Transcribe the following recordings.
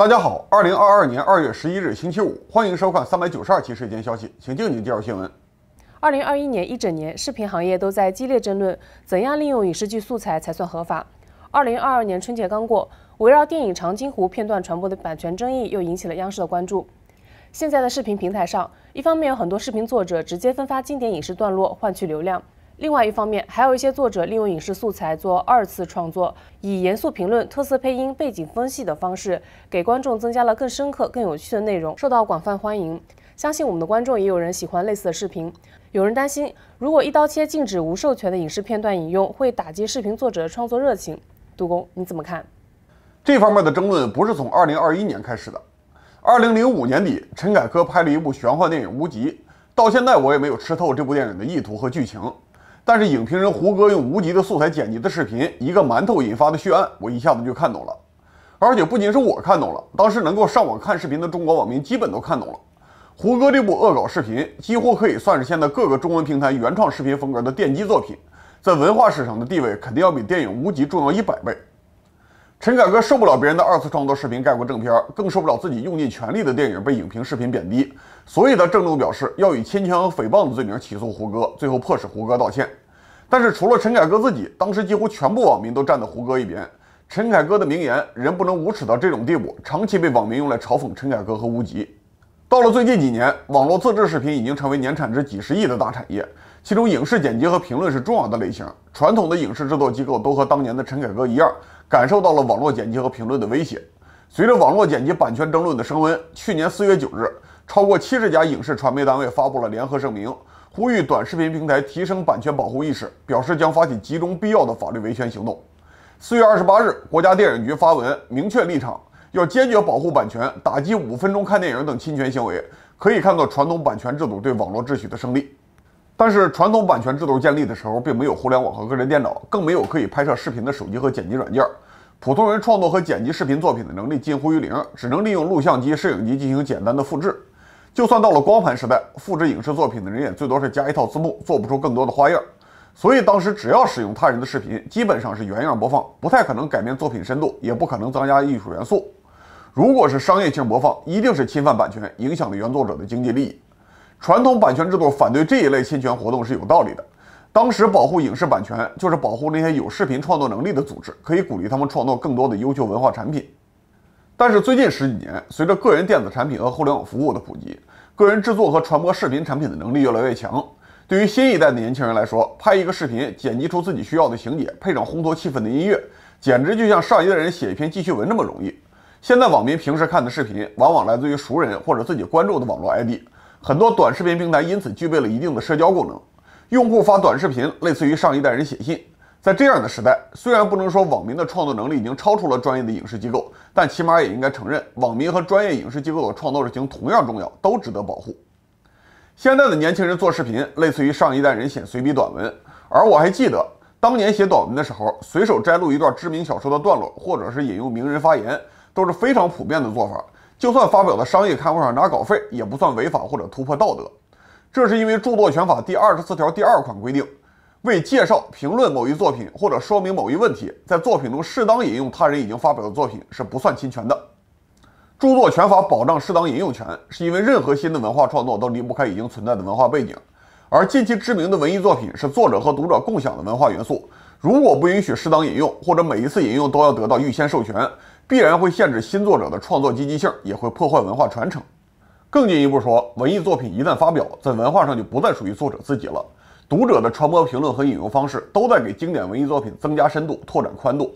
大家好，二零二二年二月十一日星期五，欢迎收看三百九十二期《时间消息》。请静静介绍新闻。二零二一年一整年，视频行业都在激烈争论怎样利用影视剧素材才算合法。二零二二年春节刚过，围绕电影《长津湖》片段传播的版权争议又引起了央视的关注。现在的视频平台上，一方面有很多视频作者直接分发经典影视段落换取流量。另外一方面，还有一些作者利用影视素材做二次创作，以严肃评论、特色配音、背景分析的方式，给观众增加了更深刻、更有趣的内容，受到广泛欢迎。相信我们的观众也有人喜欢类似的视频。有人担心，如果一刀切禁止无授权的影视片段引用，会打击视频作者的创作热情。杜工，你怎么看？这方面的争论不是从2021年开始的。2005年底，陈凯歌拍了一部玄幻电影《无极》，到现在我也没有吃透这部电影的意图和剧情。但是影评人胡歌用《无极》的素材剪辑的视频，一个馒头引发的血案，我一下子就看懂了。而且不仅是我看懂了，当时能够上网看视频的中国网民基本都看懂了。胡歌这部恶搞视频，几乎可以算是现在各个中文平台原创视频风格的奠基作品，在文化史上的地位肯定要比电影《无极》重要一百倍。陈凯歌受不了别人的二次创作视频盖过正片，更受不了自己用尽全力的电影被影评视频贬低，所以他郑重表示要以侵权和诽谤的罪名起诉胡歌，最后迫使胡歌道歉。但是除了陈凯歌自己，当时几乎全部网民都站在胡歌一边。陈凯歌的名言“人不能无耻到这种地步”长期被网民用来嘲讽陈凯歌和吴极。到了最近几年，网络自制视频已经成为年产值几十亿的大产业，其中影视剪辑和评论是重要的类型。传统的影视制作机构都和当年的陈凯歌一样，感受到了网络剪辑和评论的威胁。随着网络剪辑版权争论的升温，去年四月九日，超过七十家影视传媒单位发布了联合声明。呼吁短视频平台提升版权保护意识，表示将发起集中必要的法律维权行动。四月二十八日，国家电影局发文明确立场，要坚决保护版权，打击五分钟看电影等侵权行为。可以看作传统版权制度对网络秩序的胜利。但是，传统版权制度建立的时候，并没有互联网和个人电脑，更没有可以拍摄视频的手机和剪辑软件，普通人创作和剪辑视频作品的能力近乎于零，只能利用录像机、摄影机进行简单的复制。就算到了光盘时代，复制影视作品的人也最多是加一套字幕，做不出更多的花样。所以当时只要使用他人的视频，基本上是原样播放，不太可能改变作品深度，也不可能增加艺术元素。如果是商业性播放，一定是侵犯版权，影响了原作者的经济利益。传统版权制度反对这一类侵权活动是有道理的。当时保护影视版权，就是保护那些有视频创作能力的组织，可以鼓励他们创作更多的优秀文化产品。但是最近十几年，随着个人电子产品和互联网服务的普及，个人制作和传播视频产品的能力越来越强。对于新一代的年轻人来说，拍一个视频、剪辑出自己需要的情节、配上烘托气氛的音乐，简直就像上一代人写一篇记叙文那么容易。现在网民平时看的视频，往往来自于熟人或者自己关注的网络 ID，很多短视频平台因此具备了一定的社交功能。用户发短视频，类似于上一代人写信。在这样的时代，虽然不能说网民的创作能力已经超出了专业的影视机构，但起码也应该承认，网民和专业影视机构的创作热情同样重要，都值得保护。现在的年轻人做视频，类似于上一代人写随笔短文，而我还记得当年写短文的时候，随手摘录一段知名小说的段落，或者是引用名人发言，都是非常普遍的做法。就算发表在商业刊物上拿稿费，也不算违法或者突破道德。这是因为《著作权法》第二十四条第二款规定。为介绍、评论某一作品或者说明某一问题，在作品中适当引用他人已经发表的作品是不算侵权的。著作权法保障适当引用权，是因为任何新的文化创作都离不开已经存在的文化背景，而近期知名的文艺作品是作者和读者共享的文化元素。如果不允许适当引用，或者每一次引用都要得到预先授权，必然会限制新作者的创作积极性，也会破坏文化传承。更进一步说，文艺作品一旦发表，在文化上就不再属于作者自己了。读者的传播、评论和引用方式，都在给经典文艺作品增加深度、拓展宽度。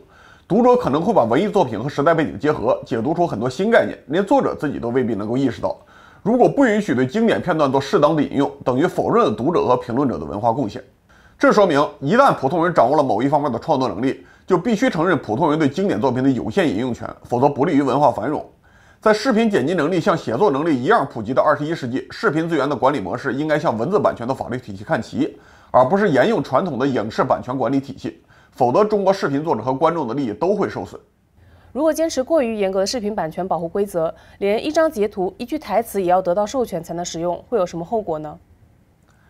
读者可能会把文艺作品和时代背景结合，解读出很多新概念，连作者自己都未必能够意识到。如果不允许对经典片段做适当的引用，等于否认了读者和评论者的文化贡献。这说明，一旦普通人掌握了某一方面的创作能力，就必须承认普通人对经典作品的有限引用权，否则不利于文化繁荣。在视频剪辑能力像写作能力一样普及的二十一世纪，视频资源的管理模式应该向文字版权的法律体系看齐，而不是沿用传统的影视版权管理体系，否则中国视频作者和观众的利益都会受损。如果坚持过于严格的视频版权保护规则，连一张截图、一句台词也要得到授权才能使用，会有什么后果呢？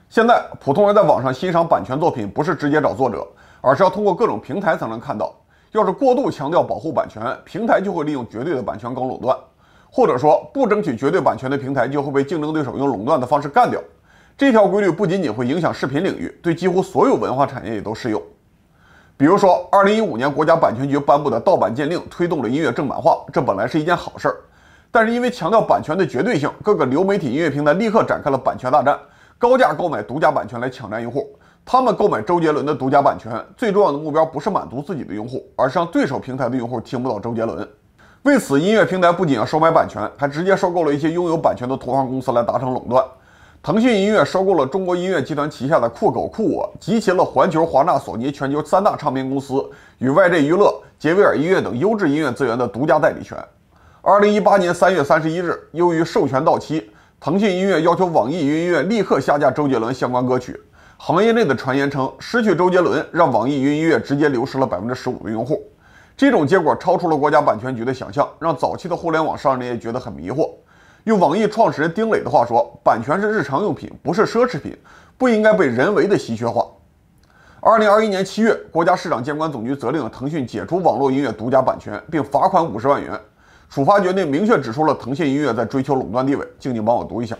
现在普通人在网上欣赏版权作品，不是直接找作者，而是要通过各种平台才能看到。要是过度强调保护版权，平台就会利用绝对的版权搞垄断。或者说，不争取绝对版权的平台就会被竞争对手用垄断的方式干掉。这条规律不仅仅会影响视频领域，对几乎所有文化产业也都适用。比如说，二零一五年国家版权局颁布的盗版禁令，推动了音乐正版化，这本来是一件好事儿。但是因为强调版权的绝对性，各个流媒体音乐平台立刻展开了版权大战，高价购买独家版权来抢占用户。他们购买周杰伦的独家版权，最重要的目标不是满足自己的用户，而是让对手平台的用户听不到周杰伦。为此，音乐平台不仅要收买版权，还直接收购了一些拥有版权的同行公司来达成垄断。腾讯音乐收购了中国音乐集团旗下的酷狗、酷我，集齐了环球、华纳、索尼全球三大唱片公司与外界娱乐、杰威尔音乐等优质音乐资源的独家代理权。二零一八年三月三十一日，由于授权到期，腾讯音乐要求网易云音乐立刻下架周杰伦相关歌曲。行业内的传言称，失去周杰伦让网易云音乐直接流失了百分之十五的用户。这种结果超出了国家版权局的想象，让早期的互联网商人也觉得很迷惑。用网易创始人丁磊的话说：“版权是日常用品，不是奢侈品，不应该被人为的稀缺化。”二零二一年七月，国家市场监管总局责令腾讯解除网络音乐独家版权，并罚款五十万元。处罚决定明确指出了腾讯音乐在追求垄断地位。静静帮我读一下。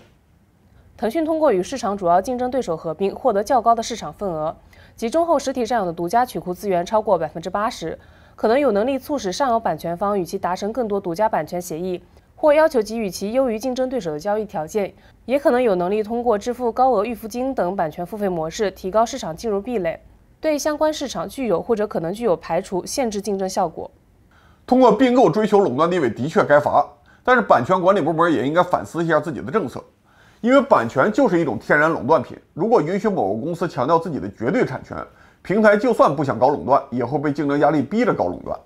腾讯通过与市场主要竞争对手合并，获得较高的市场份额，集中后实体占有的独家曲库资源超过百分之八十。可能有能力促使上游版权方与其达成更多独家版权协议，或要求给予其优于竞争对手的交易条件；也可能有能力通过支付高额预付金等版权付费模式提高市场进入壁垒，对相关市场具有或者可能具有排除、限制竞争效果。通过并购追求垄断地位的确该罚，但是版权管理部门也应该反思一下自己的政策，因为版权就是一种天然垄断品，如果允许某个公司强调自己的绝对产权。平台就算不想搞垄断，也会被竞争压力逼着搞垄断。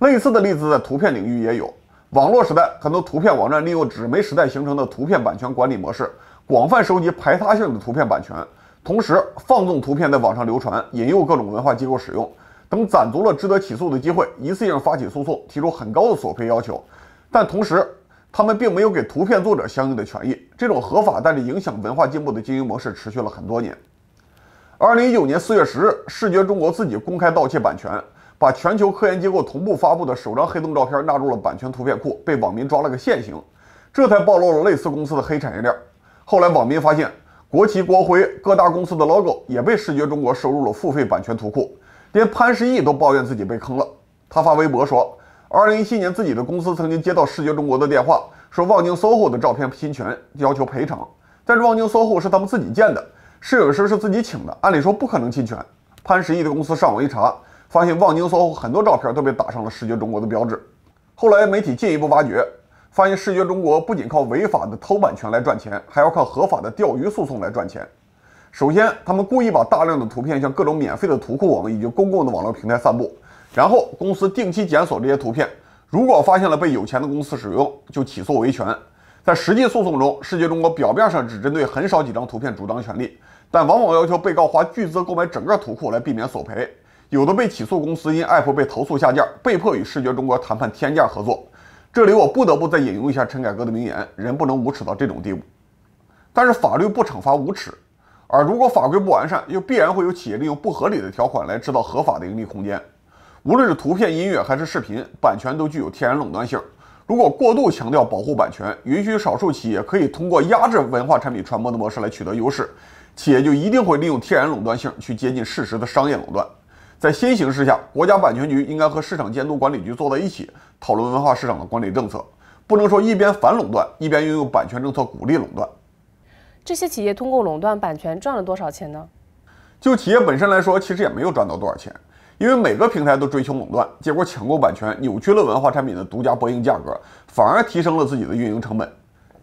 类似的例子在图片领域也有。网络时代，很多图片网站利用纸媒时代形成的图片版权管理模式，广泛收集排他性的图片版权，同时放纵图片在网上流传，引诱各种文化机构使用。等攒足了值得起诉的机会，一次性发起诉讼，提出很高的索赔要求。但同时，他们并没有给图片作者相应的权益。这种合法但是影响文化进步的经营模式持续了很多年。二零一九年四月十日，视觉中国自己公开盗窃版权，把全球科研机构同步发布的首张黑洞照片纳入了版权图片库，被网民抓了个现行，这才暴露了类似公司的黑产业链。后来网民发现，国旗国徽、各大公司的 logo 也被视觉中国收入了付费版权图库，连潘石屹都抱怨自己被坑了。他发微博说，二零一七年自己的公司曾经接到视觉中国的电话，说望京 SOHO 的照片侵权，要求赔偿，但是望京 SOHO 是他们自己建的。摄影师是自己请的，按理说不可能侵权。潘石屹的公司上网一查，发现望京 SOHO 很多照片都被打上了视觉中国的标志。后来媒体进一步挖掘，发现视觉中国不仅靠违法的偷版权来赚钱，还要靠合法的钓鱼诉讼来赚钱。首先，他们故意把大量的图片向各种免费的图库网以及公共的网络平台散布，然后公司定期检索这些图片，如果发现了被有钱的公司使用，就起诉维权。在实际诉讼中，视觉中国表面上只针对很少几张图片主张权利。但往往要求被告花巨资购买整个图库来避免索赔，有的被起诉公司因 App 被投诉下架，被迫与视觉中国谈判天价合作。这里我不得不再引用一下陈凯歌的名言：“人不能无耻到这种地步。”但是法律不惩罚无耻，而如果法规不完善，又必然会有企业利用不合理的条款来制造合法的盈利空间。无论是图片、音乐还是视频，版权都具有天然垄断性。如果过度强调保护版权，允许少数企业可以通过压制文化产品传播的模式来取得优势。企业就一定会利用天然垄断性去接近事实的商业垄断。在新形势下，国家版权局应该和市场监督管理局坐在一起讨论文化市场的管理政策，不能说一边反垄断，一边运用版权政策鼓励垄断。这些企业通过垄断版权赚了多少钱呢？就企业本身来说，其实也没有赚到多少钱，因为每个平台都追求垄断，结果抢购版权，扭曲了文化产品的独家播映价格，反而提升了自己的运营成本。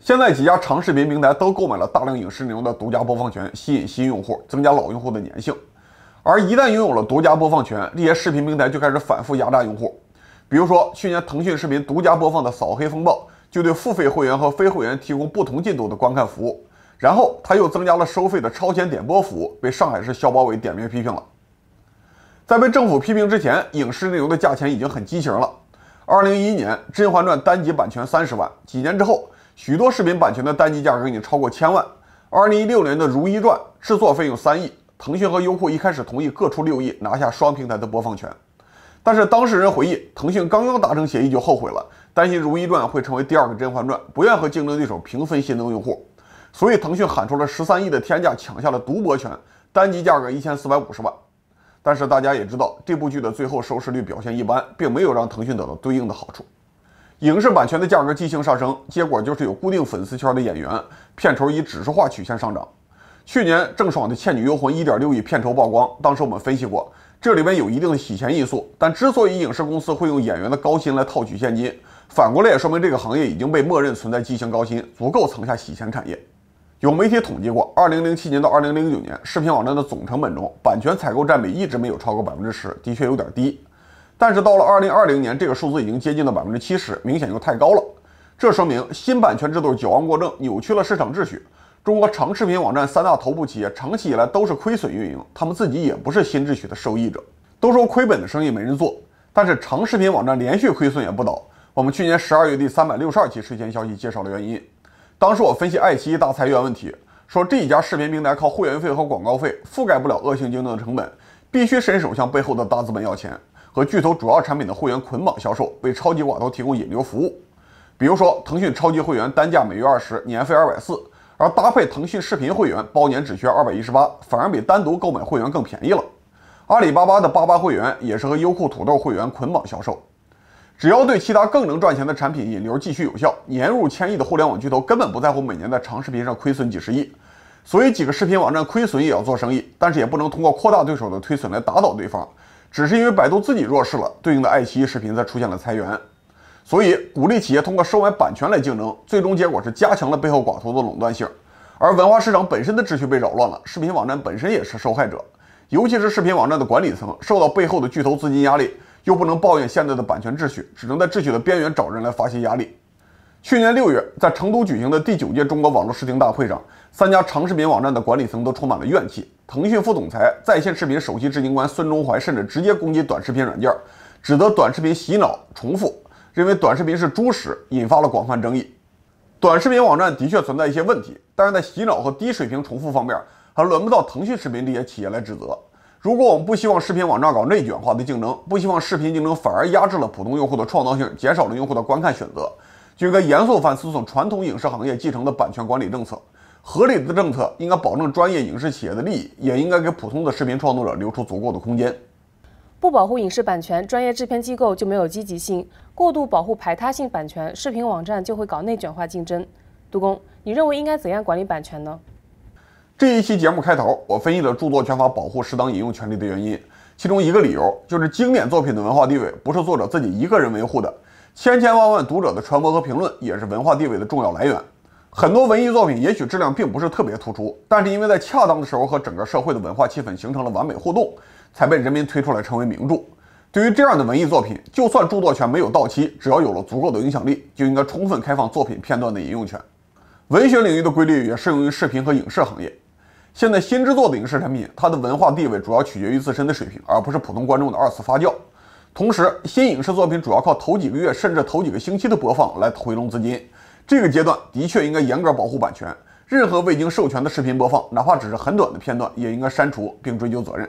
现在几家长视频平台都购买了大量影视内容的独家播放权，吸引新用户，增加老用户的粘性。而一旦拥有了独家播放权，这些视频平台就开始反复压榨用户。比如说，去年腾讯视频独家播放的《扫黑风暴》，就对付费会员和非会员提供不同进度的观看服务，然后他又增加了收费的超前点播服务，被上海市消保委点名批评了。在被政府批评之前，影视内容的价钱已经很畸形了。二零一一年，《甄嬛传》单集版权三十万，几年之后，许多视频版权的单机价格已经超过千万。二零一六年的《如懿传》制作费用三亿，腾讯和优酷一开始同意各出六亿拿下双平台的播放权。但是当事人回忆，腾讯刚刚达成协议就后悔了，担心《如懿传》会成为第二个《甄嬛传》，不愿和竞争对手平分新增用户，所以腾讯喊出了十三亿的天价，抢下了独播权，单集价格一千四百五十万。但是大家也知道，这部剧的最后收视率表现一般，并没有让腾讯得到对应的好处。影视版权的价格畸形上升，结果就是有固定粉丝圈的演员片酬以指数化曲线上涨。去年郑爽的《倩女幽魂》1.6亿片酬曝光，当时我们分析过，这里面有一定的洗钱因素。但之所以影视公司会用演员的高薪来套取现金，反过来也说明这个行业已经被默认存在畸形高薪，足够藏下洗钱产业。有媒体统计过，2007年到2009年，视频网站的总成本中，版权采购占比一直没有超过百分之十，的确有点低。但是到了二零二零年，这个数字已经接近了百分之七十，明显又太高了。这说明新版权制度矫枉过正，扭曲了市场秩序。中国长视频网站三大头部企业长期以来都是亏损运营，他们自己也不是新秩序的受益者。都说亏本的生意没人做，但是长视频网站连续亏损也不倒。我们去年十二月第三百六十二期睡前消息介绍了原因，当时我分析爱奇艺大裁员问题，说这一家视频平台靠会员费和广告费覆盖不了恶性竞争的成本，必须伸手向背后的大资本要钱。和巨头主要产品的会员捆绑销售，为超级寡头提供引流服务。比如说，腾讯超级会员单价每月二十，年费二百四，而搭配腾讯视频会员包年只需要二百一十八，反而比单独购买会员更便宜了。阿里巴巴的八八会员也是和优酷土豆会员捆绑销售，只要对其他更能赚钱的产品引流继续有效，年入千亿的互联网巨头根本不在乎每年在长视频上亏损几十亿。所以几个视频网站亏损也要做生意，但是也不能通过扩大对手的亏损来打倒对方。只是因为百度自己弱势了，对应的爱奇艺视频才出现了裁员，所以鼓励企业通过收买版权来竞争，最终结果是加强了背后寡头的垄断性，而文化市场本身的秩序被扰乱了，视频网站本身也是受害者，尤其是视频网站的管理层受到背后的巨头资金压力，又不能抱怨现在的版权秩序，只能在秩序的边缘找人来发泄压力。去年六月，在成都举行的第九届中国网络视听大会上，三家长视频网站的管理层都充满了怨气。腾讯副总裁、在线视频首席执行官孙中怀甚至直接攻击短视频软件，指责短视频洗脑、重复，认为短视频是猪屎，引发了广泛争议。短视频网站的确存在一些问题，但是在洗脑和低水平重复方面，还轮不到腾讯视频这些企业来指责。如果我们不希望视频网站搞内卷化的竞争，不希望视频竞争反而压制了普通用户的创造性，减少了用户的观看选择，就应该严肃反思从传统影视行业继承的版权管理政策。合理的政策应该保证专业影视企业的利益，也应该给普通的视频创作者留出足够的空间。不保护影视版权，专业制片机构就没有积极性；过度保护排他性版权，视频网站就会搞内卷化竞争。杜工，你认为应该怎样管理版权呢？这一期节目开头，我分析了著作权法保护适当引用权利的原因，其中一个理由就是经典作品的文化地位不是作者自己一个人维护的，千千万万读者的传播和评论也是文化地位的重要来源。很多文艺作品也许质量并不是特别突出，但是因为在恰当的时候和整个社会的文化气氛形成了完美互动，才被人民推出来成为名著。对于这样的文艺作品，就算著作权没有到期，只要有了足够的影响力，就应该充分开放作品片段的引用权。文学领域的规律也适用于视频和影视行业。现在新制作的影视产品，它的文化地位主要取决于自身的水平，而不是普通观众的二次发酵。同时，新影视作品主要靠头几个月甚至头几个星期的播放来回笼资金。这个阶段的确应该严格保护版权，任何未经授权的视频播放，哪怕只是很短的片段，也应该删除并追究责任。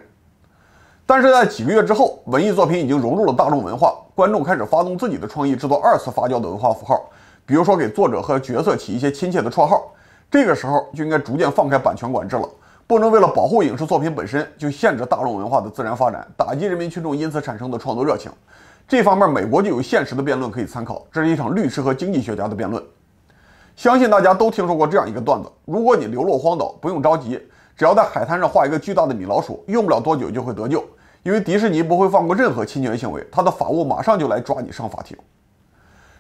但是在几个月之后，文艺作品已经融入了大众文化，观众开始发动自己的创意，制作二次发酵的文化符号，比如说给作者和角色起一些亲切的绰号。这个时候就应该逐渐放开版权管制了，不能为了保护影视作品本身就限制大众文化的自然发展，打击人民群众因此产生的创作热情。这方面，美国就有现实的辩论可以参考，这是一场律师和经济学家的辩论。相信大家都听说过这样一个段子：如果你流落荒岛，不用着急，只要在海滩上画一个巨大的米老鼠，用不了多久就会得救。因为迪士尼不会放过任何侵权行为，他的法务马上就来抓你上法庭。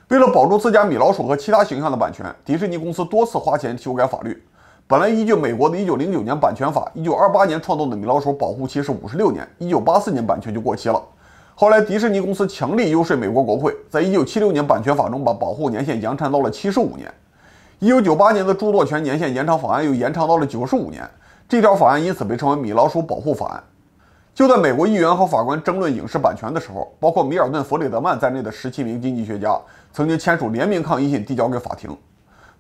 为了保住自家米老鼠和其他形象的版权，迪士尼公司多次花钱修改法律。本来依据美国的1909年版权法，1928年创作的米老鼠保护期是56年，1984年版权就过期了。后来迪士尼公司强力游说美国国会，在1976年版权法中把保护年限延长到了75年。一九九八年的著作权年限延长法案又延长到了九十五年，这条法案因此被称为“米老鼠保护法案”。就在美国议员和法官争论影视版权的时候，包括米尔顿·弗里德曼在内的十七名经济学家曾经签署联名抗议信，递交给法庭。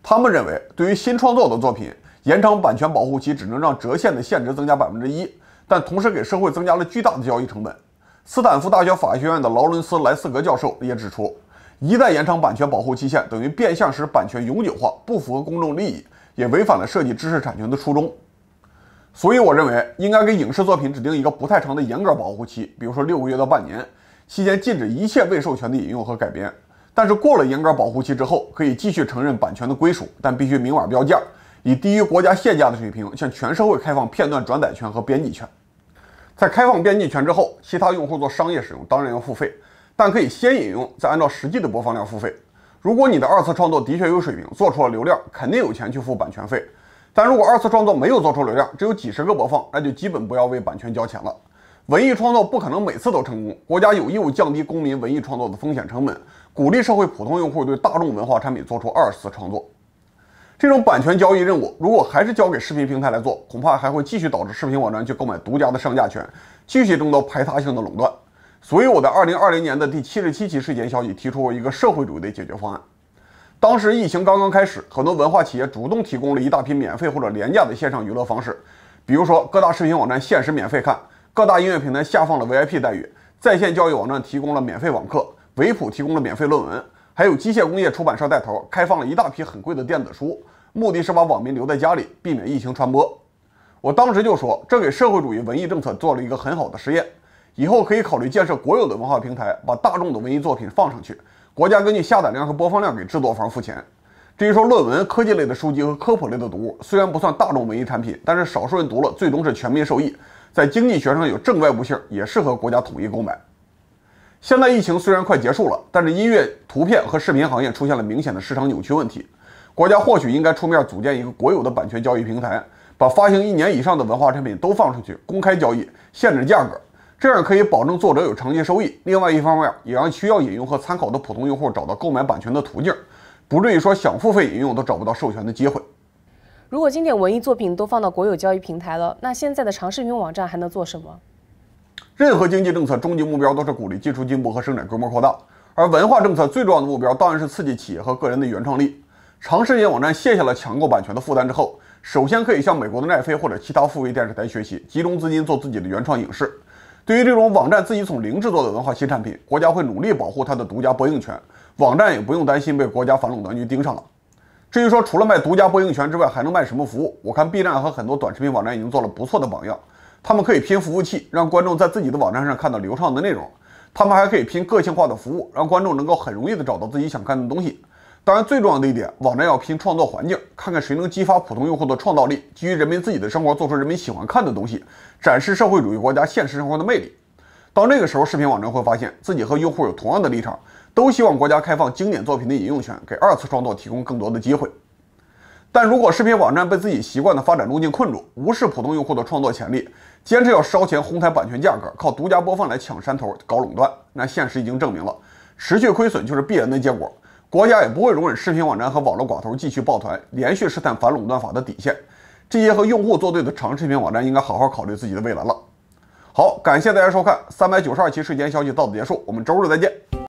他们认为，对于新创作的作品，延长版权保护期只能让折现的现值增加百分之一，但同时给社会增加了巨大的交易成本。斯坦福大学法学院的劳伦斯·莱斯格教授也指出。一旦延长版权保护期限，等于变相使版权永久化，不符合公众利益，也违反了设计知识产权的初衷。所以，我认为应该给影视作品指定一个不太长的严格保护期，比如说六个月到半年，期间禁止一切未授权的引用和改编。但是过了严格保护期之后，可以继续承认版权的归属，但必须明码标价，以低于国家限价的水平向全社会开放片段转载权和编辑权。在开放编辑权之后，其他用户做商业使用当然要付费。但可以先引用，再按照实际的播放量付费。如果你的二次创作的确有水平，做出了流量，肯定有钱去付版权费。但如果二次创作没有做出流量，只有几十个播放，那就基本不要为版权交钱了。文艺创作不可能每次都成功，国家有义务降低公民文艺创作的风险成本，鼓励社会普通用户对大众文化产品做出二次创作。这种版权交易任务，如果还是交给视频平台来做，恐怕还会继续导致视频网站去购买独家的上架权，继续争夺排他性的垄断。所以我在二零二零年的第七十七期睡前消息提出过一个社会主义的解决方案。当时疫情刚刚开始，很多文化企业主动提供了一大批免费或者廉价的线上娱乐方式，比如说各大视频网站限时免费看，各大音乐平台下放了 VIP 待遇，在线教育网站提供了免费网课，维普提供了免费论文，还有机械工业出版社带头开放了一大批很贵的电子书，目的是把网民留在家里，避免疫情传播。我当时就说，这给社会主义文艺政策做了一个很好的实验。以后可以考虑建设国有的文化平台，把大众的文艺作品放上去，国家根据下载量和播放量给制作方付钱。至于说论文、科技类的书籍和科普类的读物，虽然不算大众文艺产品，但是少数人读了最终是全民受益，在经济学上有正外部性，也适合国家统一购买。现在疫情虽然快结束了，但是音乐、图片和视频行业出现了明显的市场扭曲问题，国家或许应该出面组建一个国有的版权交易平台，把发行一年以上的文化产品都放出去公开交易，限制价格。这样可以保证作者有长期收益，另外一方面也让需要引用和参考的普通用户找到购买版权的途径，不至于说想付费引用都找不到授权的机会。如果经典文艺作品都放到国有交易平台了，那现在的长视频网站还能做什么？任何经济政策终极目标都是鼓励技术进步和生产规模扩大，而文化政策最重要的目标当然是刺激企业和个人的原创力。长视频网站卸下了抢购版权的负担之后，首先可以向美国的奈飞或者其他付费电视台学习，集中资金做自己的原创影视。对于这种网站自己从零制作的文化新产品，国家会努力保护它的独家播映权，网站也不用担心被国家反垄断局盯上了。至于说除了卖独家播映权之外，还能卖什么服务？我看 B 站和很多短视频网站已经做了不错的榜样，他们可以拼服务器，让观众在自己的网站上看到流畅的内容；他们还可以拼个性化的服务，让观众能够很容易的找到自己想看的东西。当然，最重要的一点，网站要拼创作环境，看看谁能激发普通用户的创造力，基于人民自己的生活做出人民喜欢看的东西，展示社会主义国家现实生活的魅力。到那个时候，视频网站会发现自己和用户有同样的立场，都希望国家开放经典作品的引用权，给二次创作提供更多的机会。但如果视频网站被自己习惯的发展路径困住，无视普通用户的创作潜力，坚持要烧钱哄抬版权价格，靠独家播放来抢山头搞垄断，那现实已经证明了，持续亏损就是必然的结果。国家也不会容忍视频网站和网络寡头继续抱团，连续试探反垄断法的底线。这些和用户作对的长视频网站应该好好考虑自己的未来了。好，感谢大家收看三百九十二期睡前消息，到此结束。我们周日再见。